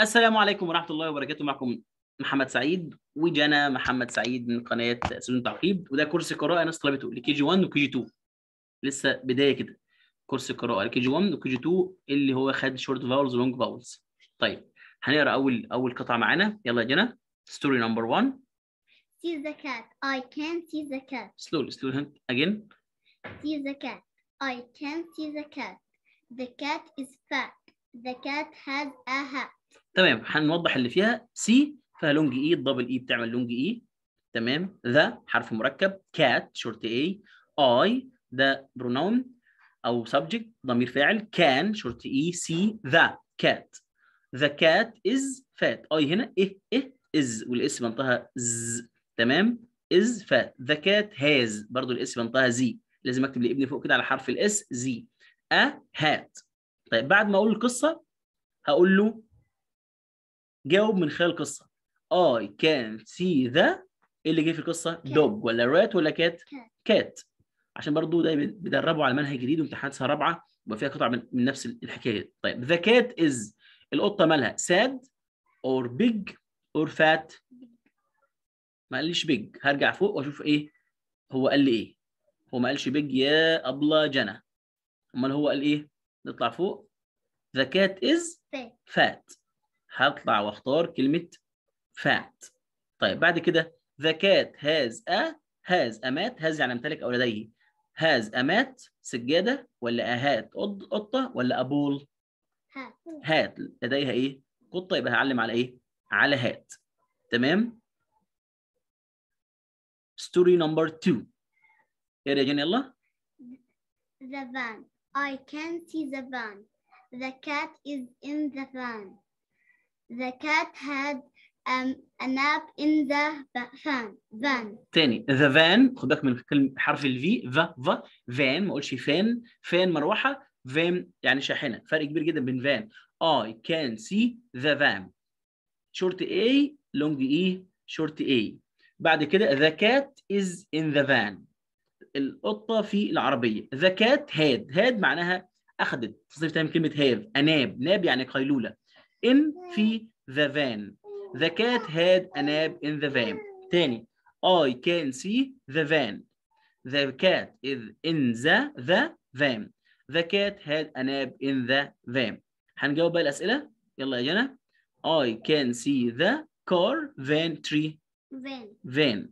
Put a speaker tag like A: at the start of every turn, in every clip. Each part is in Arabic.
A: السلام عليكم ورحمه الله وبركاته معكم محمد سعيد وجانا محمد سعيد من قناه سنون تعقيب وده كورس قراءه ناس طلبته لكي جي 1 وكي جي 2 لسه بدايه كده كورس قراءه لكي جي 1 وكي جي 2 اللي هو خد شورت فاولز ولونج فاولز طيب هنقرا اول اول قطعه معانا يلا يا جانا ستوري نمبر 1
B: See the cat. I can see the cat.
A: Slowly, slowly. Again.
B: See the cat. I كان see the cat. The cat is fat. The cat has a hat.
A: تمام هنوضح اللي فيها سي فيها لونج اي الدبل اي بتعمل لونج اي e. تمام ذا حرف مركب كات شورت اي اي ذا برونوم او سبجكت ضمير فاعل كان شورت اي سي ذا كات ذا كات از فات اي هنا ايه ايه از والاس بنطها ز تمام از فات ذا كات هاز برضو الاس بنطها زي لازم اكتب لابني فوق كده على حرف الاس زي ا هات طيب بعد ما اقول القصه هقول له جاوب من خلال قصه اي كان سي ذا اللي جه في القصه دوج ولا رات ولا كات كات عشان برضو ده بيدربوا على منهج جديد وامتحانات سنه رابعه يبقى فيها قطع من, من نفس الحكايه طيب ذا كات از القطه مالها ساد اور بيج اور فات ما قاليش بيج هرجع فوق واشوف ايه هو قال لي ايه هو ما قالش بيج يا ابلا جنى امال هو قال ايه نطلع فوق ذا كات از فات هطلع واختار كلمه فات طيب بعد كده ذا كات هاز ا هاز امات هاز يعني امتلك او لديه هاز امات سجاده ولا اهات قطه ولا ابول هات هات لديها ايه قطه يبقى هعلم على ايه على هات تمام ستوري نمبر 2 يا جن يلا
B: The van. I can see the van. The cat is in the van. the cat had um, a nap in the van. van.
A: تاني the van خد بالك من كلمة حرف ال V the the van ما اقولش فان فان مروحة van يعني شاحنة فرق كبير جدا بين van I can see the van short A long E short A بعد كده the cat is in the van القطة في العربية the cat had had معناها أخذت تصريف تاني كلمة have أناب ناب يعني قيلولة in في the van the cat had a nap in the van تاني I can see the van the cat is in the the van the cat had a nap in the van هنجاوب بقى الأسئلة يلا يا جنى I can see the car van tree van van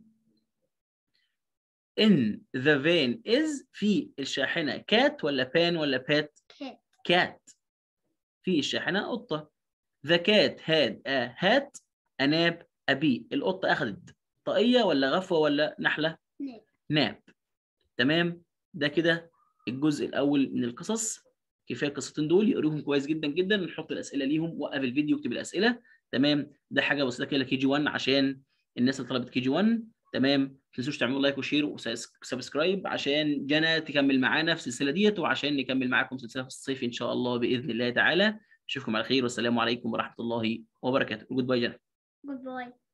A: in the van is في الشاحنة cat ولا pan ولا pet cat cat في الشاحنة قطة ذا كات هاد هات اناب ابي القطة أخذت طاقية ولا غفوة ولا نحلة؟ ناب ناب تمام ده كده الجزء الأول من القصص كفاية القصتين دول يقروهم كويس جدا جدا نحط الأسئلة ليهم وقف الفيديو واكتب الأسئلة تمام ده حاجة بسيطة كده كي جي 1 عشان الناس اللي طلبت كي جي 1 تمام ما تنسوش تعملوا لايك وشير وسبسكرايب عشان جنى تكمل معانا في السلسله ديت وعشان نكمل معاكم سلسله في الصيف ان شاء الله باذن الله تعالى اشوفكم على خير والسلام عليكم ورحمه الله وبركاته جود باي جنى
B: جود باي